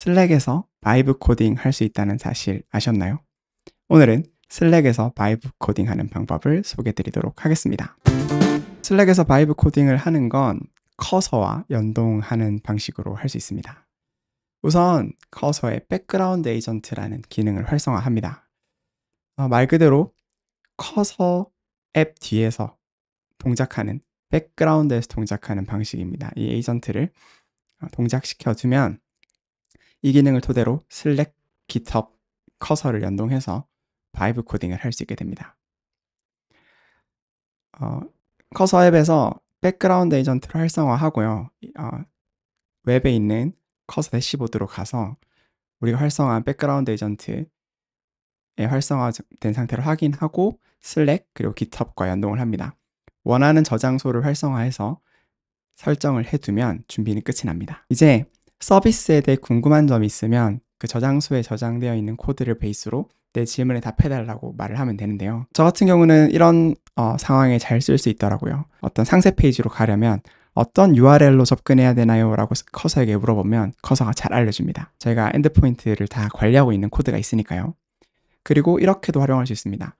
슬랙에서 바이브 코딩 할 수 있다는 사실 아셨나요? 오늘은 슬랙에서 바이브 코딩 하는 방법을 소개해 드리도록 하겠습니다. 슬랙에서 바이브 코딩을 하는 건 커서와 연동하는 방식으로 할 수 있습니다. 우선 커서의 백그라운드 에이전트라는 기능을 활성화합니다. 어, 말 그대로 커서 앱 뒤에서 동작하는 백그라운드에서 동작하는 방식입니다. 이 에이전트를 어, 동작시켜주면 이 기능을 토대로 슬랙, g i 커서를 연동해서 바이브 코딩을 할 수 있게 됩니다. 어, 커서 앱에서 백그라운드 에이전트를 활성화하고요. 어, 웹에 있는 커서 대시보드로 가서 우리가 활성화한 백그라운드 에이전트의 활성화된 상태를 확인하고 슬랙 그리고 g i 과 연동을 합니다. 원하는 저장소를 활성화해서 설정을 해두면 준비는 끝이 납니다. 이제 서비스에 대해 궁금한 점이 있으면 그 저장소에 저장되어 있는 코드를 베이스로 내 질문에 답해달라고 말을 하면 되는데요. 저 같은 경우는 이런 어, 상황에 잘 쓸 수 있더라고요. 어떤 상세 페이지로 가려면 어떤 URL로 접근해야 되나요? 라고 커서에게 물어보면 커서가 잘 알려줍니다. 저희가 엔드포인트를 다 관리하고 있는 코드가 있으니까요. 그리고 이렇게도 활용할 수 있습니다.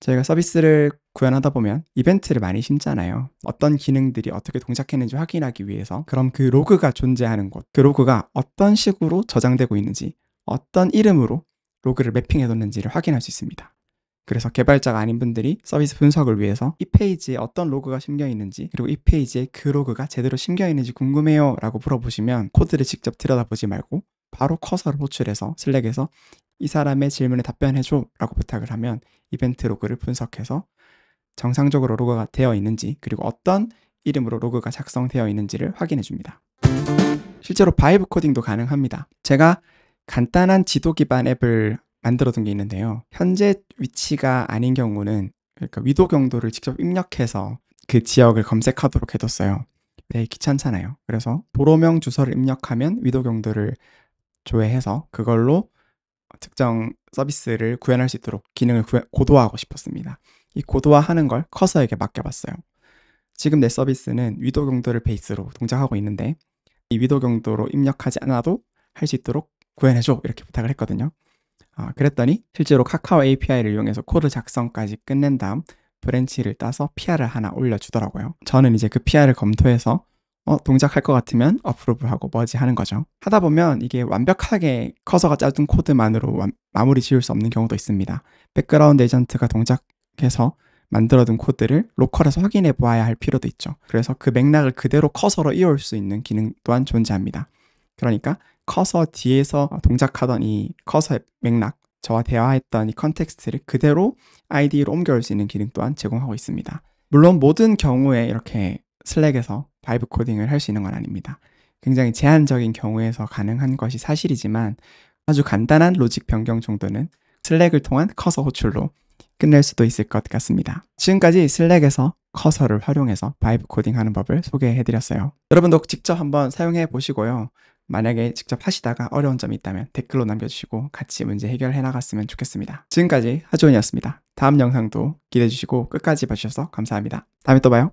저희가 서비스를 구현하다 보면 이벤트를 많이 심잖아요. 어떤 기능들이 어떻게 동작했는지 확인하기 위해서 그럼 그 로그가 존재하는 곳, 그 로그가 어떤 식으로 저장되고 있는지 어떤 이름으로 로그를 매핑해 뒀는지를 확인할 수 있습니다. 그래서 개발자가 아닌 분들이 서비스 분석을 위해서 이 페이지에 어떤 로그가 심겨 있는지 그리고 이 페이지에 그 로그가 제대로 심겨 있는지 궁금해요 라고 물어보시면 코드를 직접 들여다보지 말고 바로 커서를 호출해서 슬랙에서 이 사람의 질문에 답변해줘 라고 부탁을 하면 이벤트 로그를 분석해서 정상적으로 로그가 되어 있는지 그리고 어떤 이름으로 로그가 작성되어 있는지를 확인해 줍니다. 실제로 바이브 코딩도 가능합니다. 제가 간단한 지도 기반 앱을 만들어둔 게 있는데요. 현재 위치가 아닌 경우는 그러니까 위도 경도를 직접 입력해서 그 지역을 검색하도록 해뒀어요. 되게 귀찮잖아요. 그래서 도로명 주소를 입력하면 위도 경도를 조회해서 그걸로 특정 서비스를 구현할 수 있도록 기능을 고도화하고 싶었습니다. 이 고도화하는 걸 커서에게 맡겨봤어요. 지금 내 서비스는 위도 경도를 베이스로 동작하고 있는데 이 위도 경도로 입력하지 않아도 할 수 있도록 구현해줘 이렇게 부탁을 했거든요. 아, 그랬더니 실제로 카카오 API를 이용해서 코드 작성까지 끝낸 다음 브랜치를 따서 PR을 하나 올려주더라고요. 저는 이제 그 PR을 검토해서 어, 동작할 것 같으면 어프로브하고 머지 하는 거죠. 하다 보면 이게 완벽하게 커서가 짜둔 코드만으로 완, 마무리 지을 수 없는 경우도 있습니다. 백그라운드 에이전트가 동작 해서 만들어둔 코드를 로컬에서 확인해 보아야 할 필요도 있죠. 그래서 그 맥락을 그대로 커서로 이어올 수 있는 기능 또한 존재합니다. 그러니까 커서 뒤에서 동작하던 이 커서의 맥락, 저와 대화했던 이 컨텍스트를 그대로 ID로 옮겨올 수 있는 기능 또한 제공하고 있습니다. 물론 모든 경우에 이렇게 슬랙에서 바이브 코딩을 할 수 있는 건 아닙니다. 굉장히 제한적인 경우에서 가능한 것이 사실이지만 아주 간단한 로직 변경 정도는 슬랙을 통한 커서 호출로 끝낼 수도 있을 것 같습니다. 지금까지 슬랙에서 커서를 활용해서 바이브 코딩하는 법을 소개해드렸어요. 여러분도 직접 한번 사용해 보시고요. 만약에 직접 하시다가 어려운 점이 있다면 댓글로 남겨주시고 같이 문제 해결해 나갔으면 좋겠습니다. 지금까지 하주원이었습니다. 다음 영상도 기대해 주시고 끝까지 봐주셔서 감사합니다. 다음에 또 봐요.